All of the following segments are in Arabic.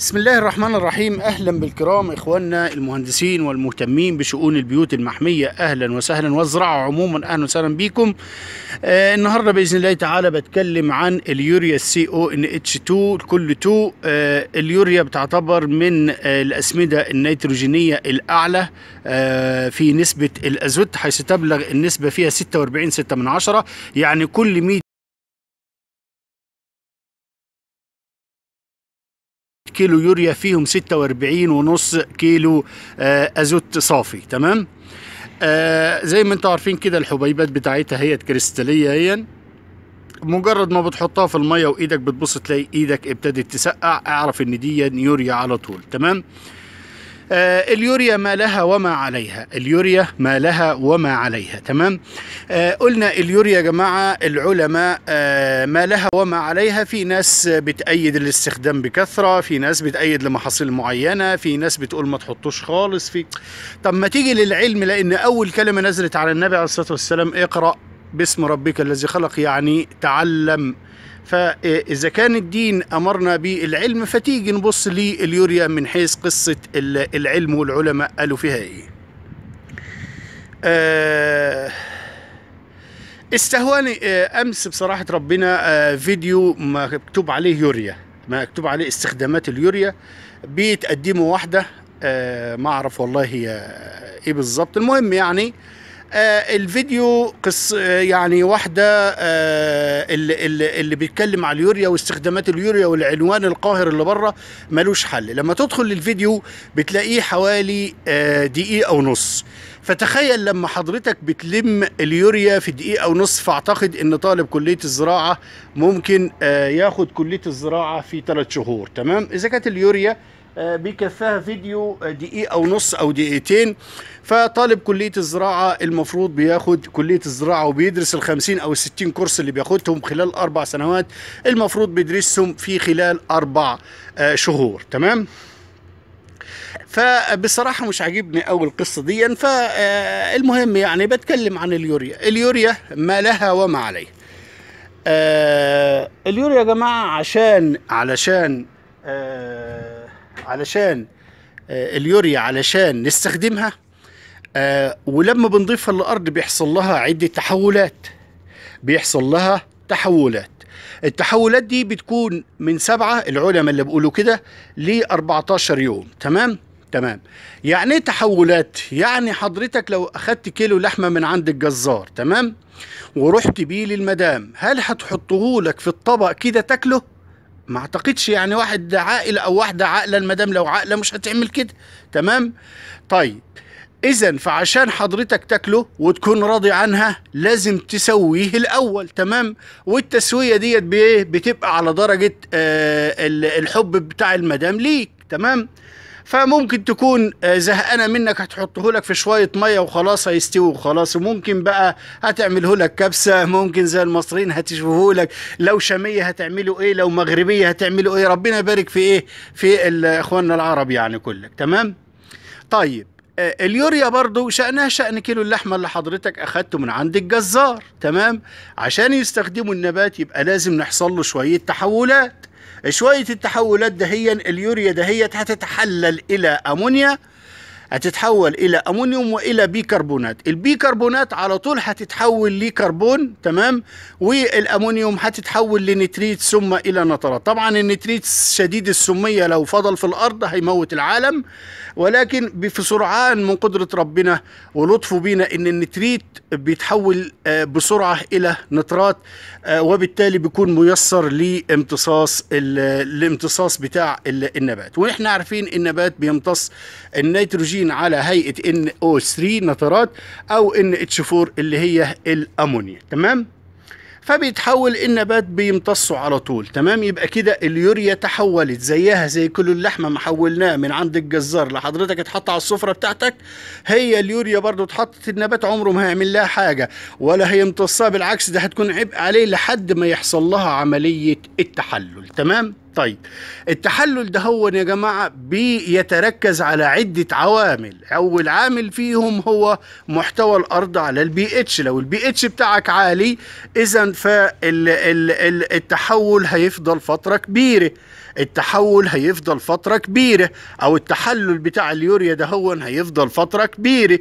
بسم الله الرحمن الرحيم اهلا بالكرام اخواننا المهندسين والمهتمين بشؤون البيوت المحميه اهلا وسهلا والزراعه عموما اهلا وسهلا بيكم آه النهارده باذن الله تعالى بتكلم عن اليوريا السي او ان اتش 2 كل 2 آه اليوريا بتعتبر من آه الاسمده النيتروجينيه الاعلى آه في نسبه الازوت حيث تبلغ النسبه فيها 46 6 من عشرة يعني كل 100 كيلو يوريا فيهم ونص كيلو آه، ازوت صافي تمام آه، زي ما انتوا عارفين كده الحبيبات بتاعتها هي كريستاليه هي مجرد ما بتحطها في الميه وايدك بتبص تلاقي ايدك ابتدت تسقع اعرف ان دي يوريا على طول تمام آه، اليوريا ما لها وما عليها اليوريا ما لها وما عليها تمام آه، قلنا اليوريا يا جماعة العلماء آه، ما لها وما عليها في ناس بتأيد الاستخدام بكثرة في ناس بتأيد لمحاصيل معينة في ناس بتقول ما تحطوش خالص في طب ما تيجي للعلم لأن أول كلمة نزلت على النبي عليه الصلاة والسلام اقرأ باسم ربك الذي خلق يعني تعلم فاذا كان الدين امرنا بالعلم فتيجي نبص لليوريا من حيث قصه العلم والعلماء قالوا فيها ايه آه استهواني آه، امس بصراحه ربنا آه، فيديو مكتوب عليه يوريا مكتوب عليه استخدامات اليوريا بيتقدمه واحده آه، ما اعرف والله هي ايه بالظبط المهم يعني آه آه، الفيديو قص آه، يعني واحدة آه، اللي, اللي, اللي بيتكلم على اليوريا واستخدامات اليوريا والعنوان القاهر اللي بره ملوش حل لما تدخل للفيديو بتلاقيه حوالي دقيقة ونص فتخيل لما حضرتك بتلم اليوريا في دقيقة ونص فاعتقد ان طالب كلية الزراعة ممكن ياخد كلية الزراعة في ثلاث شهور تمام اذا كانت اليوريا بيكفاها فيديو دقيقة أو أو دقيقتين فطالب كلية الزراعة المفروض بياخد كلية الزراعة وبيدرس ال 50 أو ال 60 كورس اللي بياخدهم خلال أربع سنوات المفروض بيدرسهم في خلال أربع آه، شهور تمام؟ فبصراحة مش عاجبني أول القصة دي فالمهم آه، يعني بتكلم عن اليوريا اليوريا ما لها وما عليه آه، اليوريا يا جماعة عشان علشان علشان آه، اليوريا علشان نستخدمها آه، ولما بنضيفها للأرض بيحصل لها عدة تحولات بيحصل لها تحولات التحولات دي بتكون من سبعة العلماء اللي بيقولوا كده ل 14 يوم تمام تمام يعني ايه تحولات يعني حضرتك لو اخدت كيلو لحمه من عند الجزار تمام ورحت بيه للمدام هل هتحطه لك في الطبق كده تاكله ما اعتقدش يعني واحد عاقل او واحده عاقله المدام لو عاقله مش هتعمل كده تمام طيب اذا فعشان حضرتك تاكله وتكون راضي عنها لازم تسويه الاول تمام والتسويه ديت بايه بتبقى على درجه آه الحب بتاع المدام ليك تمام فممكن تكون آه، زهقانه منك هتحطه لك في شويه ميه وخلاص هيستوي وخلاص وممكن بقى هتعمله لك كبسه ممكن زي المصريين هتشوفه لك لو شاميه هتعمله ايه لو مغربيه هتعمله ايه ربنا يبارك في ايه في اخواننا العرب يعني كلك تمام طيب آه، اليوريا برضو شأنها شأن كيلو اللحمة اللي حضرتك أخدته من عند الجزار تمام عشان يستخدموا النبات يبقى لازم نحصل له شوية تحولات شوية التحولات دهيا اليوريا دهيت هتتحلل إلى أمونيا هتتحول الى امونيوم والى بيكربونات البيكربونات على طول هتتحول لكربون تمام والامونيوم هتتحول لنتريت ثم الى نترات طبعا النتريت شديد السميه لو فضل في الارض هيموت العالم ولكن في سرعان من قدره ربنا ولطفه بينا ان النتريت بيتحول آه، بسرعه الى نترات آه، وبالتالي بيكون ميسر لامتصاص الامتصاص بتاع النبات واحنا عارفين النبات بيمتص النيتروجين محطوطين على هيئه ان او 3 نترات او ان اتش 4 اللي هي الامونيا تمام فبيتحول النبات بيمتصه على طول تمام يبقى كده اليوريا تحولت زيها زي كل اللحمه ما حولناها من عند الجزار لحضرتك اتحط على السفره بتاعتك هي اليوريا برضو اتحطت النبات عمره ما هيعمل لها حاجه ولا هيمتصها بالعكس ده هتكون عبء عليه لحد ما يحصل لها عمليه التحلل تمام طيب التحلل ده هو يا جماعة بيتركز على عدة عوامل أول عامل فيهم هو محتوى الأرض على البي اتش لو البي اتش بتاعك عالي إذا فالتحول هيفضل فترة كبيرة التحول هيفضل فتره كبيره او التحلل بتاع اليوريا ده هو هيفضل فتره كبيره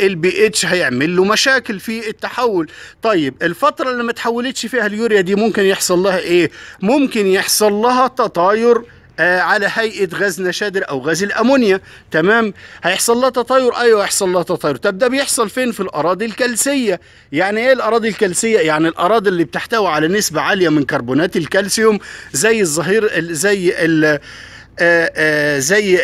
البي اتش هيعمل له مشاكل في التحول طيب الفتره اللي ما تحولتش فيها اليوريا دي ممكن يحصل لها ايه ممكن يحصل لها تطاير آه، على هيئه غاز نشادر او غاز الامونيا تمام هيحصل لها تطاير ايوه هيحصل لها تطاير طب ده بيحصل فين في الاراضي الكلسيه يعني ايه الاراضي الكلسيه يعني الاراضي اللي بتحتوي على نسبه عاليه من كربونات الكالسيوم زي الظهير زي ال آآ آه، آه، زي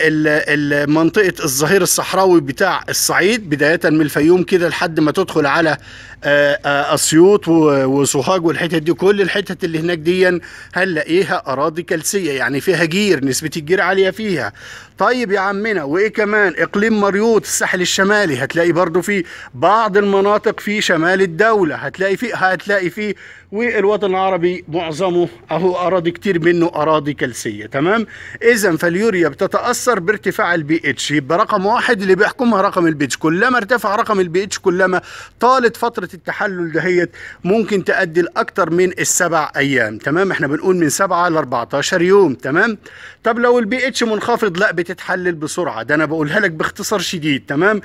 منطقة الظهير الصحراوي بتاع الصعيد بداية من الفيوم كده لحد ما تدخل على آه، آه، اسيوط وسوهاج والحتت دي كل الحتت اللي هناك دي هنلاقيها اراضي كلسيه يعني فيها جير نسبه الجير عاليه فيها طيب يا عمنا وايه كمان اقليم مريوط الساحل الشمالي هتلاقي برضو في بعض المناطق في شمال الدوله هتلاقي فيه هتلاقي فيه والوطن العربي معظمه اهو اراضي كتير منه اراضي كلسيه تمام اذا فاليوريا بتتاثر بارتفاع البي اتش يبقى رقم واحد اللي بيحكمها رقم البي اتش كلما ارتفع رقم البي اتش كلما طالت فتره التحلل دهيت ممكن تأدي لأكتر من السبع أيام تمام احنا بنقول من 7 ل 14 يوم تمام طب لو البي اتش منخفض لا بتتحلل بسرعة ده أنا بقولها لك باختصار شديد تمام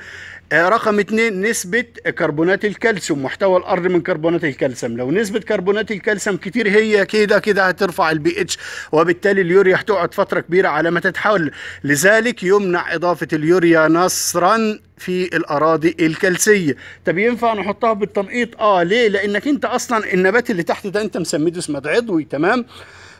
آه رقم اتنين نسبة كربونات الكالسيوم محتوى الأرض من كربونات الكالسيوم لو نسبة كربونات الكالسيوم كتير هي كده كده هترفع البي اتش وبالتالي اليوريا هتقعد فترة كبيرة على ما تتحول لذلك يمنع إضافة اليوريا نصرا في الاراضي الكلسيه طب ينفع نحطها بالتنقيط اه ليه لانك انت اصلا النبات اللي تحت ده انت مسميده سماد عضوي تمام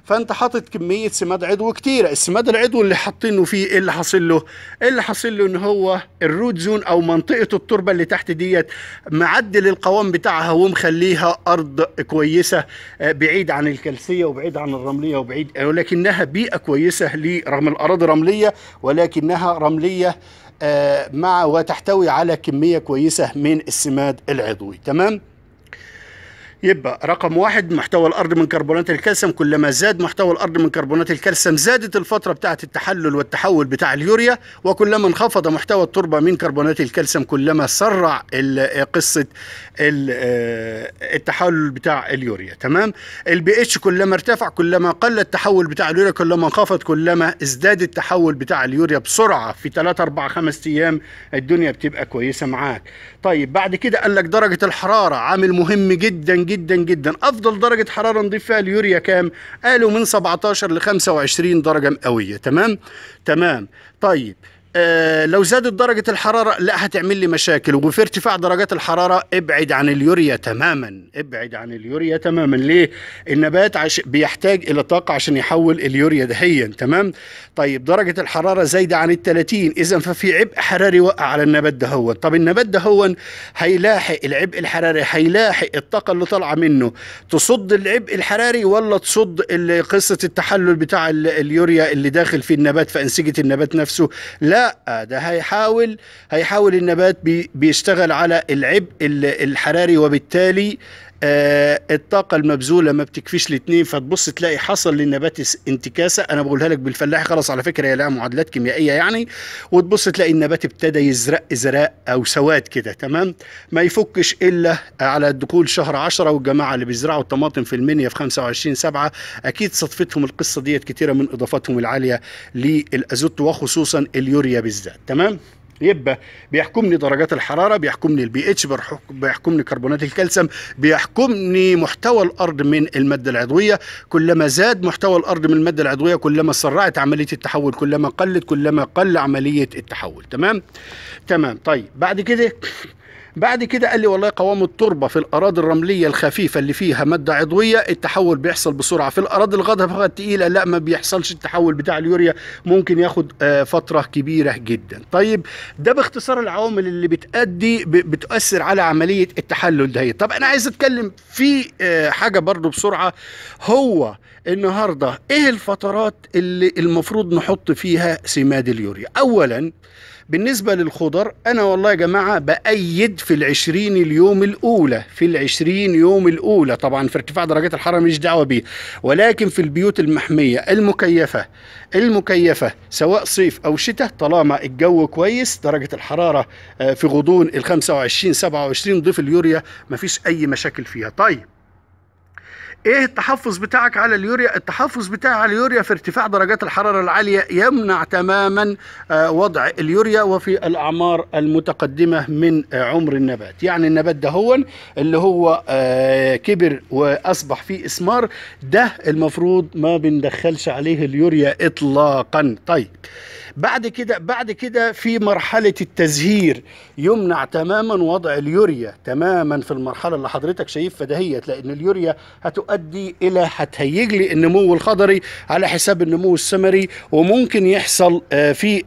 فانت حاطط كميه سماد عضوي كتيره السماد العضوي اللي حاطينه فيه ايه اللي حاصل له إيه اللي حاصل له ان هو الروت زون او منطقه التربه اللي تحت ديت معدل القوام بتاعها ومخليها ارض كويسه آه، بعيد عن الكلسيه وبعيد عن الرمليه وبعيد ولكنها بيئه كويسه لرغم الاراضي رمليه ولكنها رمليه آه، مع وتحتوي على كمية كويسة من السماد العضوي تمام؟ يبقى رقم واحد محتوى الارض من كربونات الكالسيوم كلما زاد محتوى الارض من كربونات الكالسيوم زادت الفتره بتاعه التحلل والتحول بتاع اليوريا وكلما انخفض محتوى التربه من كربونات الكالسيوم كلما سرع قصه آه، التحلل بتاع اليوريا تمام البي اتش كلما ارتفع كلما قل التحول بتاع اليوريا كلما انخفض كلما ازداد التحول بتاع اليوريا بسرعه في 3 4 5 ايام الدنيا بتبقى كويسه معاك طيب بعد كده قال لك درجه الحراره عامل مهم جدا جدا جدا افضل درجه حراره نضيف فيها اليوريا كام قالوا من 17 ل 25 درجه مئويه تمام تمام طيب آه، لو زادت درجة الحرارة لا هتعمل لي مشاكل وفي ارتفاع درجات الحرارة ابعد عن اليوريا تماما ابعد عن اليوريا تماما ليه النبات عش... بيحتاج إلى طاقة عشان يحول اليوريا دهيا تمام طيب درجة الحرارة زايدة عن ال 30 إذا ففي عبء حراري وقع على النبات دهون طب النبات دهون هيلاحق العبء الحراري هيلاحق الطاقة اللي طالعة منه تصد العبء الحراري ولا تصد قصة التحلل بتاع اليوريا اللي داخل في النبات في أنسجة النبات نفسه لا آه، ده هيحاول هيحاول النبات بيشتغل على العبء الحراري وبالتالي آه، الطاقه المبذوله ما بتكفيش الاثنين فتبص تلاقي حصل للنبات انتكاسه انا بقولها لك بالفلاحي خلاص على فكره هي لها معادلات كيميائيه يعني وتبص تلاقي النبات ابتدى يزرق زراء او سواد كده تمام ما يفكش الا على دخول شهر 10 والجماعه اللي بيزرعوا الطماطم في المنيا في 25 7 اكيد صدفتهم القصه ديت كتيره من اضافاتهم العاليه للازوت وخصوصا اليوريا بالذات تمام يبقى بيحكمني درجات الحراره بيحكمني البي اتش بيحكمني كربونات الكالسيوم بيحكمني محتوى الارض من الماده العضويه كلما زاد محتوى الارض من الماده العضويه كلما سرعت عمليه التحول كلما قلت كلما قل عمليه التحول تمام تمام طيب بعد كده بعد كده قال لي والله قوام التربه في الاراضي الرمليه الخفيفه اللي فيها ماده عضويه التحول بيحصل بسرعه في الاراضي الغضبه الثقيله لا ما بيحصلش التحول بتاع اليوريا ممكن ياخد آه، فتره كبيره جدا طيب ده باختصار العوامل اللي بتادي بتؤثر على عمليه التحلل ده طب انا عايز اتكلم في آه، حاجه برضو بسرعه هو النهارده ايه الفترات اللي المفروض نحط فيها سماد اليوريا اولا بالنسبه للخضر انا والله يا جماعه بايد في العشرين اليوم الاولى في العشرين يوم الاولى طبعا في ارتفاع درجات الحراره مش دعوه بيه ولكن في البيوت المحميه المكيفه المكيفه سواء صيف او شتاء طالما الجو كويس درجه الحراره آه، في غضون ال 25 27 ضيف اليوريا مفيش اي مشاكل فيها طيب ايه التحفظ بتاعك على اليوريا التحفظ بتاعي على اليوريا في ارتفاع درجات الحرارة العالية يمنع تماما آه، وضع اليوريا وفي الأعمار المتقدمة من عمر النبات يعني النبات ده هو اللي هو آه، كبر وأصبح فيه إسمار ده المفروض ما بندخلش عليه اليوريا إطلاقا طيب بعد كده بعد كده في مرحله التزهير يمنع تماما وضع اليوريا تماما في المرحله اللي حضرتك شايفها دهيت لان اليوريا هتؤدي الى هتهيج لي النمو الخضري على حساب النمو السمري وممكن يحصل آه، في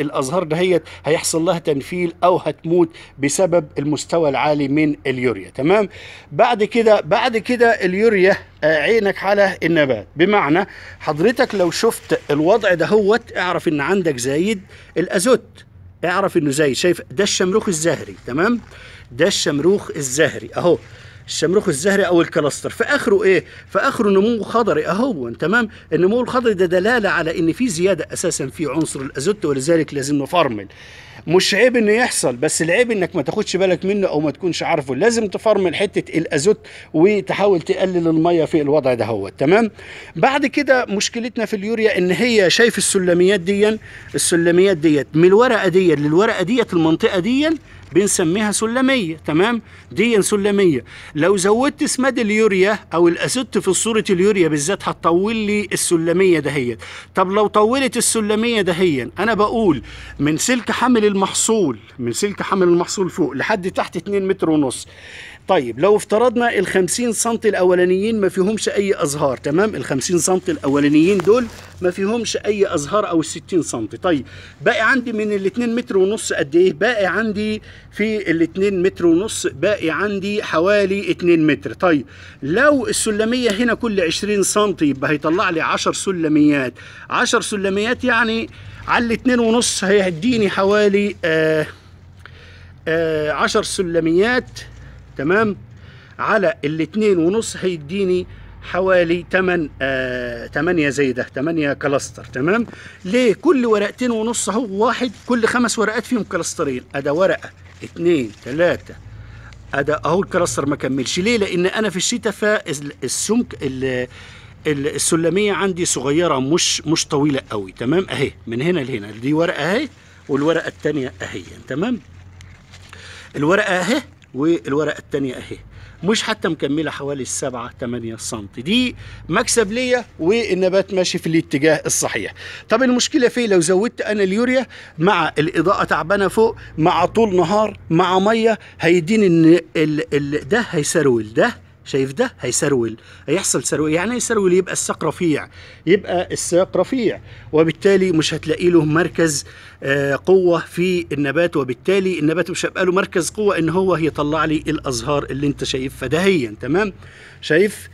الازهار دهيت هيحصل لها تنفيل او هتموت بسبب المستوى العالي من اليوريا تمام بعد كده بعد كده اليوريا عينك على النبات بمعنى حضرتك لو شفت الوضع ده هو اعرف ان عندك زايد الازوت اعرف انه زايد شايف ده الشمروخ الزهري تمام ده الشمروخ الزهري اهو الشمروخ الزهري او الكلاستر فاخره ايه فاخره نمو خضري اهو تمام النمو الخضري ده دلاله على ان في زياده اساسا في عنصر الازوت ولذلك لازم نفرمل مش عيب انه يحصل بس العيب انك ما تاخدش بالك منه او ما تكونش عارفه لازم تفرمل حته الازوت وتحاول تقلل الميه في الوضع ده هو تمام بعد كده مشكلتنا في اليوريا ان هي شايف السلميات دي السلميات ديت من الورقه ديت للورقه ديت المنطقه ديت بنسميها سلميه تمام دي سلميه لو زودت اسماد اليوريا او الاسيت في صوره اليوريا بالذات هتطول لي السلميه دهيت طب لو طولت السلميه دهيا انا بقول من سلك حمل المحصول من سلك حمل المحصول فوق لحد تحت 2 متر ونص طيب لو افترضنا ال 50 سم الاولانيين ما فيهمش اي ازهار تمام ال 50 سم الاولانيين دول ما فيهمش اي ازهار او ال 60 سم طيب باقي عندي من ال 2 متر ونص قد ايه باقي عندي في ال 2 متر ونص باقي عندي حوالي 2 متر طيب لو السلميه هنا كل 20 سم يبقى هيطلع لي 10 سلميات 10 سلميات يعني على ال 2 ونص هيديني حوالي 10 آه آه سلميات تمام على الاثنين ونص هيديني حوالي 8 آه 8 زي ده 8 كلاستر تمام ليه كل ورقتين ونص اهو واحد كل خمس ورقات فيهم كلاسترين ادا ورقه اتنين تلاته ادا اهو الكلاستر ما كملش ليه لان انا في الشتاء فالسمك السلميه عندي صغيره مش مش طويله قوي تمام اهي من هنا لهنا دي ورقه اهي والورقه الثانيه اهي تمام الورقه اهي والورقه الثانيه اهي مش حتى مكمله حوالي 7 8 سم دي مكسب ليا والنبات ماشي في الاتجاه الصحيح طب المشكله فين إيه؟ لو زودت انا اليوريا مع الاضاءه تعبانه فوق مع طول نهار مع ميه هيديني ان ده هيسرول ده شايف ده هيسرول هيحصل سرول يعني هيسرول يبقى الساق رفيع يبقى الساق رفيع وبالتالي مش هتلاقي له مركز آه، قوه في النبات وبالتالي النبات مش هيبقى له مركز قوه ان هو يطلع لي الازهار اللي انت شايفها دهيا تمام شايف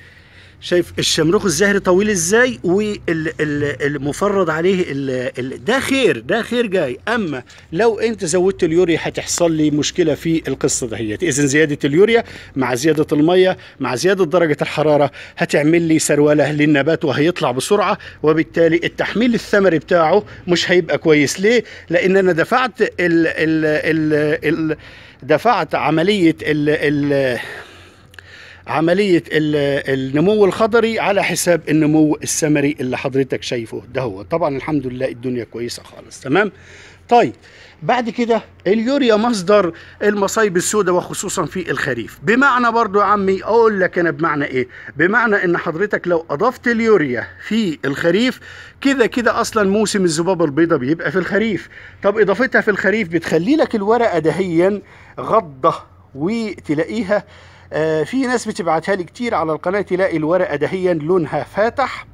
شايف الشمروخ الزهري طويل ازاي والمفرد عليه ده خير ده خير جاي اما لو انت زودت اليوريا هتحصل لي مشكله في القصه دهيت اذا زياده اليوريا مع زياده الميه مع زياده درجه الحراره هتعمل لي سروله للنبات وهيطلع بسرعه وبالتالي التحميل الثمري بتاعه مش هيبقى كويس ليه لان انا دفعت ال ال, ال دفعت عمليه ال ال عملية النمو الخضري على حساب النمو السمري اللي حضرتك شايفه ده هو طبعا الحمد لله الدنيا كويسة خالص تمام طيب بعد كده اليوريا مصدر المصايب السوداء وخصوصا في الخريف بمعنى برضو يا عمي اقول لك انا بمعنى ايه بمعنى ان حضرتك لو اضفت اليوريا في الخريف كده كده اصلا موسم الذبابه البيضاء بيبقى في الخريف طب اضافتها في الخريف بتخلي لك الورقه دهيا غضه وتلاقيها آه، في ناس بتبعتها لي كتير على القناه تلاقي الورقه دهيا لونها فاتح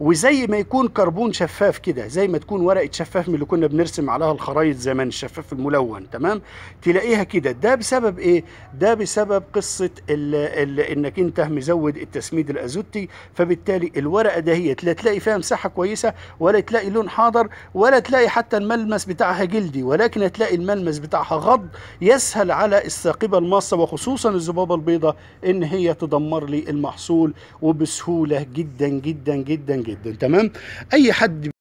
وزي ما يكون كربون شفاف كده زي ما تكون ورقه شفاف من اللي كنا بنرسم عليها الخرايط زمان الشفاف الملون تمام تلاقيها كده ده بسبب ايه ده بسبب قصه الـ الـ انك انت مزود التسميد الازوتي فبالتالي الورقه دهيت لا تلاقي فيها مساحه كويسه ولا تلاقي لون حاضر ولا تلاقي حتى الملمس بتاعها جلدي ولكن هتلاقي الملمس بتاعها غض يسهل على الساقبه الماصه وخصوصا الذبابه البيضاء ان هي تدمر لي المحصول وبسهوله جدا جدا جدا جدا تمام اي حد